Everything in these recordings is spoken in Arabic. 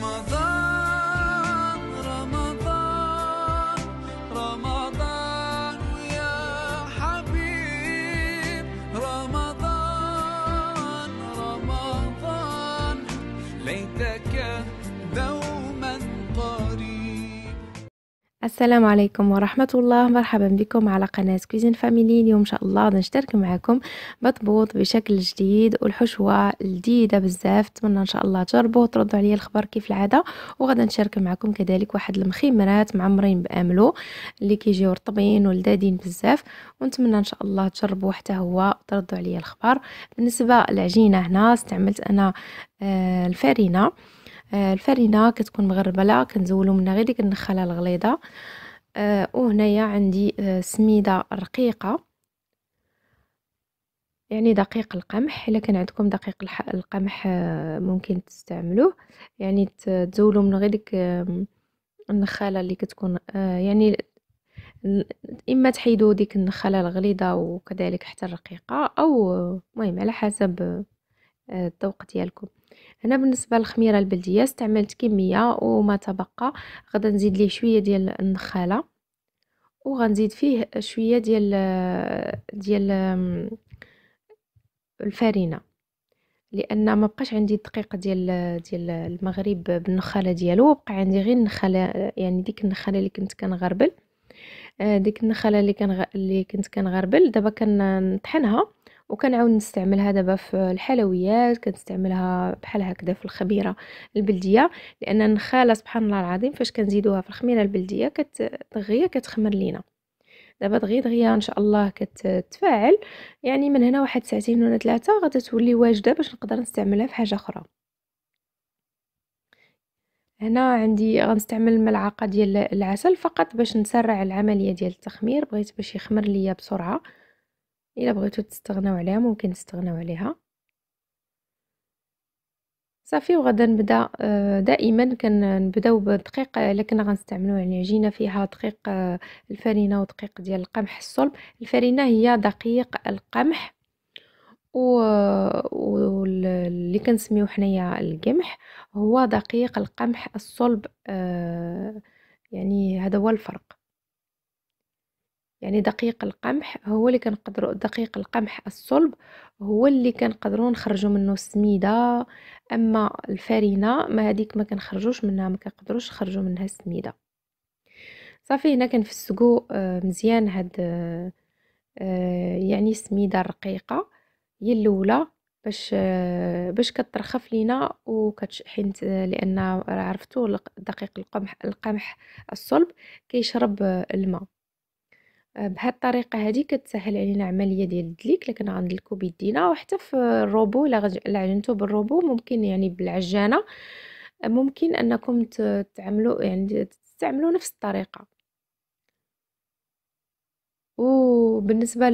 mother السلام عليكم ورحمة الله مرحبا بكم على قناة كوزين فاميلي اليوم إن شاء الله غادي نشترك معكم بطبوط بشكل جديد والحشوة جديدة بزاف نتمنى إن شاء الله تجربوه تردوا عليا الخبر كيف العادة وغدا نشارك معكم كذلك واحد المخيمرات معمرين بأملو اللي كيجيو رطبين ولذاذين بزاف ونتمنى إن شاء الله تجربوه حتى هو تردوا عليا الخبر بالنسبة للعجينة هنا استعملت أنا آه، الفارينة آه، الفرينه كتكون مغربله كنزولو منها غير ديك النخاله الغليظه آه، وهنايا عندي آه، سميده رقيقه يعني دقيق القمح الا كان عندكم دقيق القمح ممكن تستعملوه يعني تزولو من غير ديك النخاله اللي كتكون يعني اما تحيدوا ديك النخاله الغليظه وكذلك حتى الرقيقه او المهم على حسب الذوق ديالكم هنا بالنسبه للخميره البلديه استعملت كميه وما تبقى غدا نزيد ليه شويه ديال النخاله وغنزيد فيه شويه ديال ديال الفارينه لان ما بقاش عندي الدقيق ديال ديال المغرب بالنخاله ديالو بقى عندي غير النخاله يعني ديك النخاله اللي كنت كنغربل آه، ديك النخاله اللي كان اللي كنت كنغربل دابا كنطحنها وكنعاود نستعملها دابا في الحلويات كنستعملها بحال هكذا في الخميره البلديه لان النخاله سبحان الله العظيم فاش كنزيدوها في الخميره البلديه كتغيه كتخمر لينا دابا دغيا دغيا ان شاء الله كتتفاعل يعني من هنا واحد ساعتين ولا ثلاثه غتتولي واجده باش نقدر نستعملها في حاجه اخرى هنا عندي غنستعمل الملعقه ديال العسل فقط باش نسرع العمليه ديال التخمير بغيت باش يخمر ليا بسرعه الا بغيتو تستغناو عليها ممكن تستغناو عليها صافي وغادا نبدا آه، دائما كنبداو بالدقيق آه، لكن غنستعملو يعني عجينه فيها دقيق آه، الفرينه ودقيق ديال القمح الصلب الفرينه هي دقيق القمح و اللي كنسميو حنايا القمح هو دقيق القمح الصلب يعني هذا هو الفرق يعني دقيق القمح هو اللي كنقدروا دقيق القمح الصلب هو اللي كنقدروا نخرجوا منه السميده اما الفرينه ما هذيك ما كنخرجوش منها ما كنقدروش نخرجوا منها السميده صافي هنا كنفسقوا آه، مزيان هاد آه، يعني السميده الرقيقه هي الاولى باش آه، باش كترخف لينا وكتحيت لان عرفتوا دقيق القمح القمح الصلب كيشرب الماء آه، بهاد الطريقه هذه كتسهل علينا يعني عمليه ديال الدليك اللي كنعندلكو بيدينا وحتى في الروبو الا عجنتو بالروبو ممكن يعني بالعجانه آه، ممكن انكم تعملوا يعني تستعملوا نفس الطريقه وبالنسبه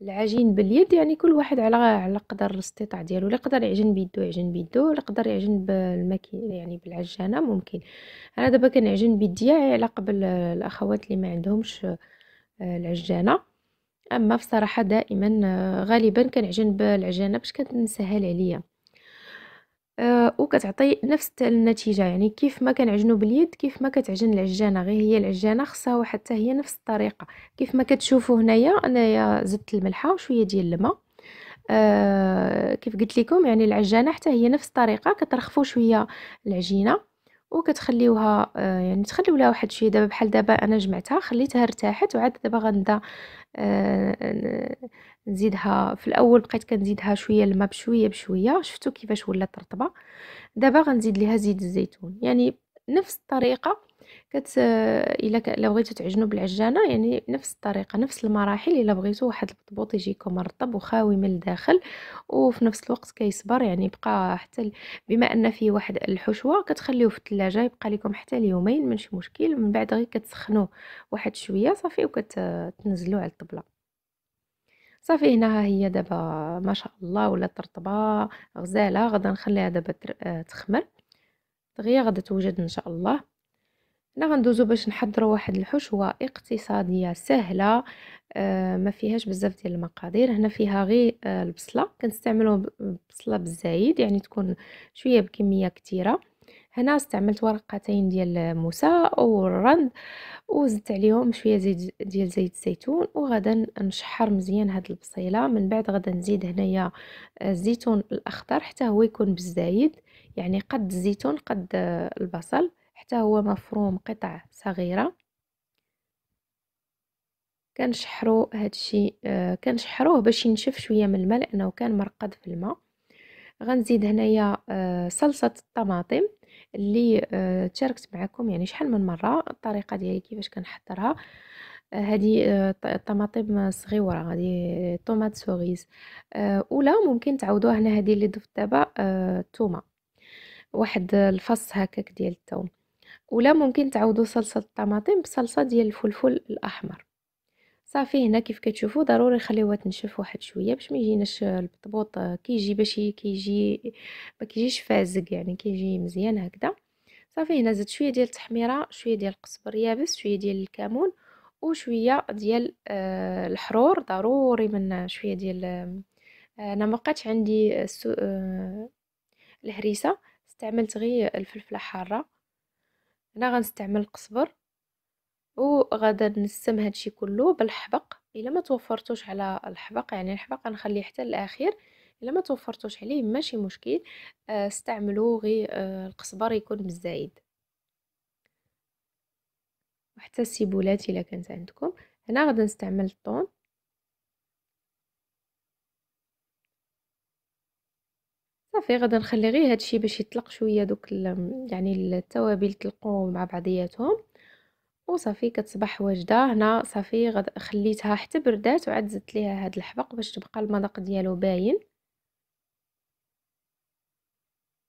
للعجين باليد يعني كل واحد على على قدر الاستطاع ديالو اللي يقدر يعجن بيدو يعجن بيدو اللي يقدر يعجن بالماكينه يعني بالعجانه ممكن انا دابا كنعجن بيديا على قبل الاخوات اللي ما عندهمش العجانه اما بصراحه دائما آه، غالبا كنعجن بالعجانه باش كتنسهل عليا أه وكتعطي نفس النتيجه يعني كيف ما كنعجنو باليد كيف ما كتعجن العجانه غير هي العجانه خصها وحتى هي نفس الطريقه كيف ما كتشوفوا هنايا انايا زدت الملحه وشويه ديال الماء أه كيف قلت لكم يعني العجانه حتى هي نفس الطريقه كترخفوا شويه العجينه وكتخليوها آه يعني تخليو لها واحد شويه دابا بحال دابا انا جمعتها خليتها ارتاحت وعاد دابا غنبدا آه نزيدها في الاول بقيت كنزيدها شويه الماء بشويه بشويه شفتوا كيفاش ولات رطبه دابا غنزيد ليها زيت الزيتون يعني نفس الطريقه كت الا الا بغيتو تعجنوا بالعجانه يعني نفس الطريقه نفس المراحل الا بغيتو واحد البطبوط يجيكم مرطب وخاوي من الداخل وفي نفس الوقت كيصبر يعني يبقى حتى بما ان فيه واحد الحشوه كتخليوه في الثلاجه يبقى لكم حتى ليومين ماشي مشكل من بعد غير كتسخنوه واحد شويه صافي وكتنزلوه على الطبله صافي هنا ها هي دابا ما شاء الله ولات رطبه غزاله غدا نخليها دابا تخمر دغيا غدا توجد ان شاء الله هنا غندوزو باش نحضروا واحد الحشوه اقتصاديه سهله آه، ما فيهاش بزاف ديال المقادير هنا فيها غير آه، البصله كنستعملوا بصله بالزايد يعني تكون شويه بكميه كثيره هنا استعملت ورقتين ديال موسى والرند وزدت عليهم شويه زيت ديال زيت الزيتون وغدا نشحر مزيان هاد البصيله من بعد غدا نزيد هنايا آه، الزيتون الاخضر حتى هو يكون بالزايد يعني قد الزيتون قد البصل حتى هو مفروم قطع صغيرة كنشحرو هادشي آه كنشحروه باش ينشف شويه من الماء لانه كان مرقد في الماء غنزيد هنايا آه صلصه الطماطم اللي آه تشاركت معكم يعني شحال من مره الطريقه ديالي كيفاش كنحضرها هذه آه، الطماطم آه، صغيره غادي آه، طوماط آه اولا ممكن تعوضوها هنا هذه اللي ضفت دابا الثومه واحد الفص هكاك ديال الثوم ولا ممكن تعوضوا صلصه الطماطم بصلصه ديال الفلفل الاحمر صافي هنا كيف كتشوفوا ضروري خليوها تنشف واحد شويه باش ما يجيناش البطبوط آه، كيجي باش كيجي ما كيجيش فازق يعني كيجي مزيان هكذا صافي هنا زدت شويه ديال التحميره شويه ديال القزبر يابس شويه ديال الكمون وشويه ديال آه الحرور ضروري من شويه ديال آه، انا ما بقاتش عندي آه الهريسه استعملت غير الفلفله حاره هنا غنستعمل القزبر وغادا نسم هادشي كله بالحبق الا ما توفرتوش على الحبق يعني الحبق غنخليه حتى الاخير الا ما توفرتوش عليه ماشي مشكل آه، استعملوا غير آه، القزبر يكون بالزايد وحتى السيبولات الا كانت عندكم هنا غادي نستعمل الطون صافي غادا نخلي غير هادشي باش يطلق شويه دوك يعني التوابل تلقوا مع بعضياتهم وصافي كتصبح واجده هنا صافي غد خليتها حتى بردات وعاد زدت ليها هاد الحبق باش تبقى المذاق ديالو باين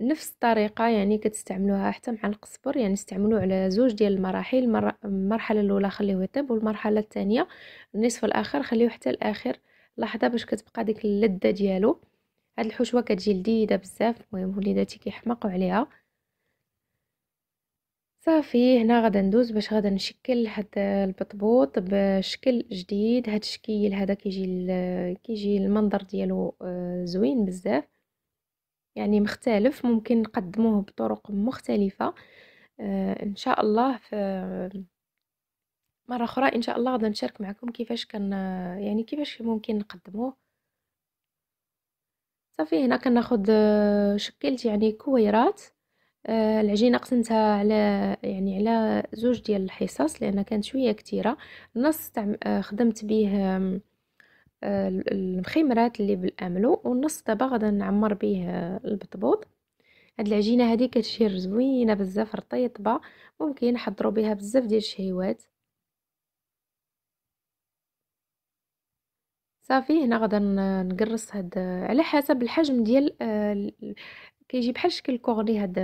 نفس الطريقه يعني كتستعملوها حتى مع القزبر يعني استعملوه على زوج ديال المراحل المرحله الاولى خليوه يطيب والمرحله الثانيه النصف الاخر خليوه حتى الاخر لحظه باش كتبقى ديك اللذه ديالو هاد الحشوه كتجي لذيذه بزاف المهم وليداتي كيحماقوا عليها صافي هنا غادي ندوز باش غادي نشكل هاد البطبوط بشكل جديد هاد الشكيل هذا كيجي كيجي المنظر ديالو آه، زوين بزاف يعني مختلف ممكن نقدموه بطرق مختلفه آه، ان شاء الله في مره اخرى ان شاء الله غادي نشارك معكم كيفاش كان آه، يعني كيفاش ممكن نقدموه صافي هنا كناخذ آه، شكلت يعني كويرات آه، العجينه قسمتها على يعني على زوج ديال الحصص لان كانت شويه كثيره النص آه، خدمت به المخمرات اللي بالاملو والنص دابا غادي نعمر به البطبوط هاد العجينه هذه كتشير زوينه بزاف رطيطبه ممكن نحضروا بها بزاف ديال الشهيوات صافي هنا غادا نقرص هاد على حسب الحجم ديال آه، كيجي بحال شكل كورني هاد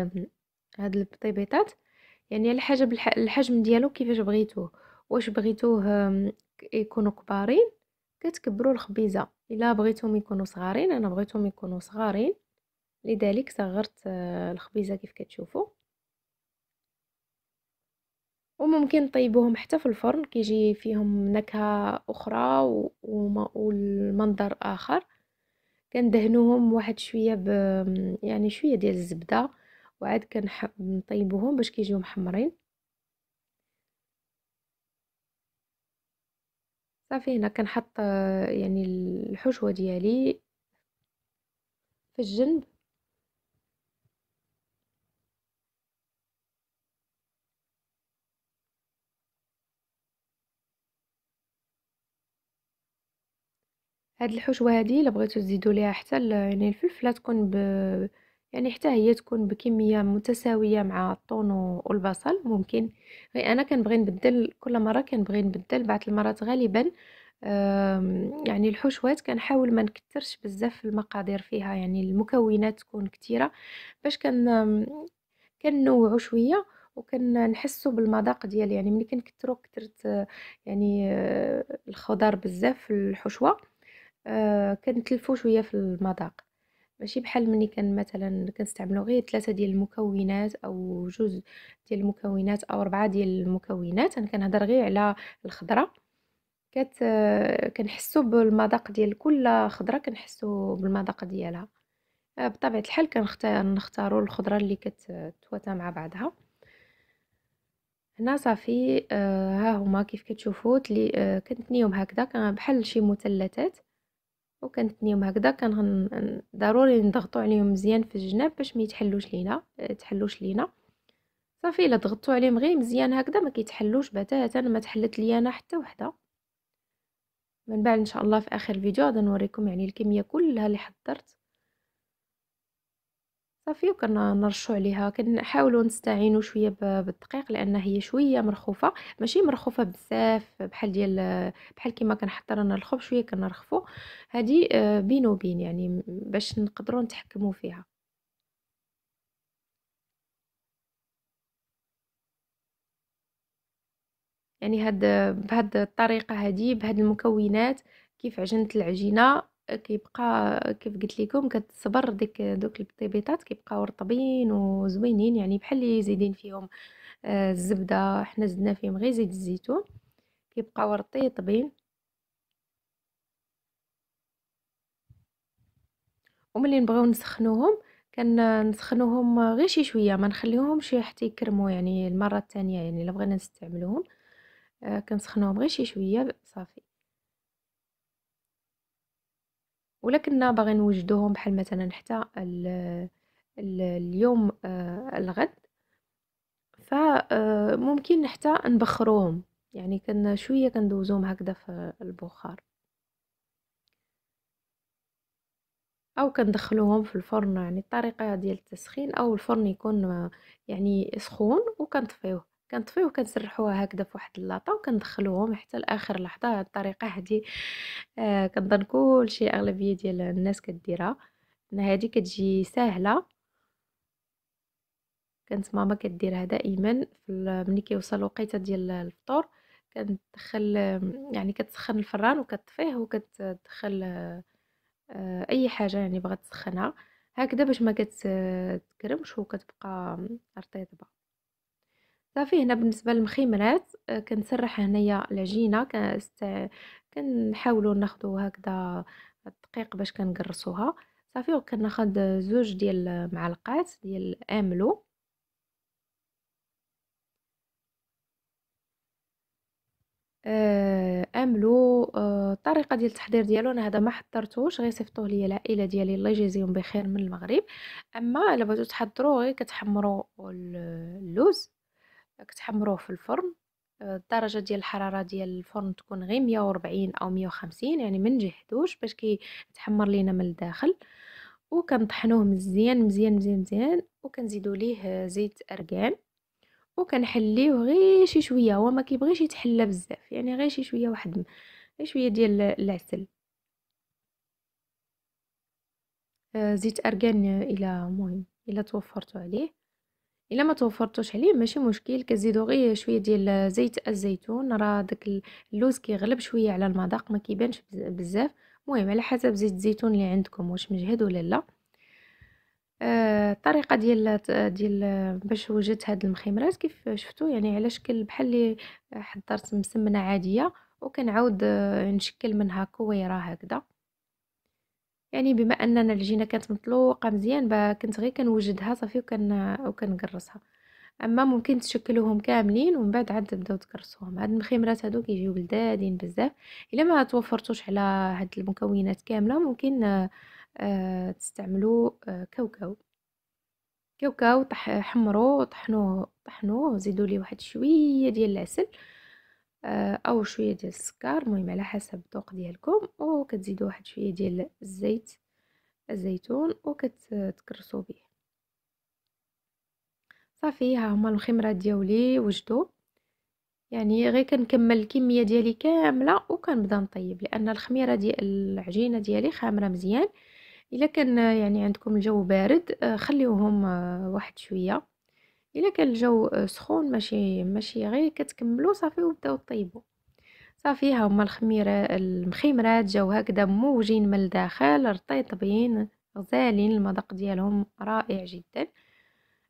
هاد البطيبيطات يعني على حسب الحجم ديالو كيفاش بغيتوه واش بغيتوه يكونوا كبارين كتكبروا الخبيزه الا بغيتهم يكونوا صغارين انا بغيتهم يكونوا صغارين لذلك صغرت آه، الخبيزه كيف كتشوفوا وممكن طيبوهم حتى في الفرن كيجي فيهم نكهه اخرى والمنظر اخر كندهنوهم واحد شويه ب يعني شويه ديال الزبده وعاد كنطيبوهم باش كيجيو محمرين صافي هنا كنحط يعني الحشوه ديالي في الجنب هاد الحشوه هادي الا بغيتو تزيدو ليها حتى يعني الفلفله تكون ب يعني حتى هي تكون بكميه متساويه مع الطون والبصل ممكن غير انا كنبغي نبدل كل مره كنبغي نبدل بعض المرات غالبا يعني الحشوات كنحاول ما نكثرش بزاف المقادير فيها يعني المكونات تكون كتيره باش كن كنوعوا شويه وكنحسوا بالمذاق ديال يعني ملي كنكثروا كثرت يعني آه، الخضار بزاف في الحشوه آه كنتلفو شويه في المذاق ماشي بحال ملي كان مثلا كنستعملو غير ثلاثه ديال المكونات او جوج ديال المكونات او اربعه ديال المكونات انا كنهضر غير على الخضره كت كنحسو بالمذاق ديال كل خضره كنحسو بالمذاق ديالها آه، بطبيعه الحال كنختارو الخضره اللي كتتواتى مع بعضها هنا صافي آه، ها هما كيف كتشوفوا آه، كنتنيهم هكذا بحال شي مثلثات وكنتنيهم هكذا كان ضروري نضغطوا عليهم مزيان في الجناب باش ما يتحلوش لينا آه، تحلوش لينا صافي الا ضغطتوا عليهم غير مزيان هكذا ما كيتحلوش بتاتا ما تحلت لي انا حتى وحده من بعد ان شاء الله في اخر فيديو غادي نوريكم يعني الكميه كلها اللي حضرت صافي وكنرشوا عليها كنحاولوا نستعينوا شويه بالدقيق لان هي شويه مرخوفه ماشي مرخوفه بزاف بحال ديال بحال كيما كنحضر انا الخبز شويه كنرخفو هذه آه، بين وبين يعني باش نقدروا نتحكموا فيها يعني هاد بهاد الطريقه هذه بهاد المكونات كيف عجنت العجينه كيبقى كيف قلت لكم كتصبر ديك دوك البطيبيطات كيبقاو رطبين وزوينين يعني بحال اللي زايدين فيهم آه، الزبده حنا زدنا فيهم غير زيت الزيتون كيبقاو رطيطبين وملي نبغيو نسخنوهم كنسخنوهم غير شي شويه ما نخليهمش حتى يكرموا يعني المره الثانيه يعني الا بغينا نستعملوهم آه كنسخنوهم غير شي شويه صافي ولكننا باغي نوجدوهم بحال مثلا حتى اليوم آه، الغد فممكن آه، حتى نبخروهم يعني كنا شويه كندوزوهم هكذا في البخار او كندخلوهم في الفرن يعني الطريقه ديال التسخين او الفرن يكون آه، يعني سخون وكنطفيوه كنطفيو وكنسرحوها هكذا في واحد اللاطه وكندخلوهم حتى لاخر لحظه هاد الطريقه هادي آه كنظن كلشي اغلبيه ديال الناس كديرها ان هادي كتجي ساهله كانت ماما كديرها دائما ملي كيوصل وقيته ديال الفطور كندخل يعني كتسخن الفران وكتطفيه وكتدخل آه، اي حاجه يعني بغات تسخنها هكذا باش ما كتكرمش آه، وكتبقى رطيبه صافي هنا بالنسبه للمخيمرات آه، كنسرح هنايا العجينه كنحاولوا ناخذوا هكذا الدقيق باش كنقرصوها صافي وكناخذ زوج ديال المعلقات ديال املو آه، املو الطريقه آه، ديال التحضير ديالو انا هذا ما حضرتوش غير صيفطوه ليا العائله ديالي الله يجازيهم بخير من المغرب اما الا بغيتو تحضروه غير كتحمروا اللوز كتحمروه في الفرن آه، الدرجه ديال الحراره ديال الفرن تكون غير 140 او 150 يعني ما نجهدوش باش كيتحمر لينا من الداخل وكنطحنوه مزيان مزيان مزيان مزيان وكنزيدو ليه زيت ارغان وكنحليوه غير شي شويه هو ما كيبغيش يتحلى بزاف يعني غير شي شويه واحد غير شويه ديال العسل آه، زيت ارغان الى مهم الى توفرتو عليه الا ما توفرتوش عليه ماشي مشكل كزيدو غير شويه ديال زيت الزيتون راه داك اللوز كيغلب شويه على المذاق ما كيبانش بزاف المهم على حسب زيت الزيتون اللي عندكم واش مجهد ولا لا آه، الطريقه آه ديال ديال باش وجدت هاد المخيمرات كيف شفتوا يعني على شكل بحال اللي حضرت مسمنه عاديه وكنعاود نشكل منها كويره هكذا يعني بما اننا العجينه كانت مطلوقه مزيان با كنت غير كنوجدها صافي وكن وكنقرصها اما ممكن تشكلوهم كاملين ومن بعد عاد تبداو تكرسوهم هاد المخيمرات هادو كيجيو بلدادين بزاف الا ما توفرتوش على هاد المكونات كامله ممكن آه، تستعملوا آه، كاوكاو كاوكاو طح حمرو طحنوه طحنوه زيدوا ليه واحد شويه ديال العسل آه، او شويه ديال السكر المهم على حسب الذوق ديالكم وكتزيدوا واحد شويه ديال الزيت الزيتون وكتكرسوا به صافي ها هما الخمرات ديالي وجدوا يعني غير كنكمل الكميه ديالي كامله وكنبدا نطيب لان الخميره ديال العجينه ديالي خامره مزيان الا كان يعني عندكم الجو بارد آه، خليوهم آه، واحد شويه الا كان الجو سخون ماشي ماشي غير كتكملوا صافي وبداو طيبوا صافي ها هما الخميره المخيمرات جاو هكذا موجين من الداخل رطيطبين غزالين المذاق ديالهم رائع جدا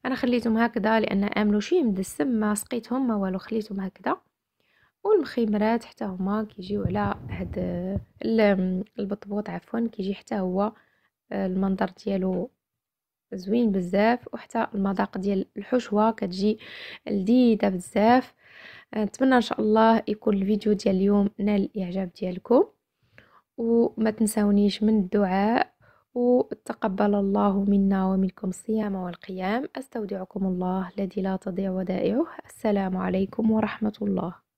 انا خليتهم هكذا لان املوا شي من السم ما سقيتهم ما والو خليتهم هكذا والمخيمرات حتى هما كيجيو على هاد البطبوط عفوا كيجي حتى هو آه، المنظر ديالو زوين بزاف وحتى المذاق ديال الحشوه كتجي لذيذه بزاف آه، نتمنى ان شاء الله يكون الفيديو ديال اليوم نال الاعجاب ديالكم وما تنساونيش من الدعاء وتقبل الله منا ومنكم الصيام والقيام استودعكم الله الذي لا تضيع ودائعه السلام عليكم ورحمه الله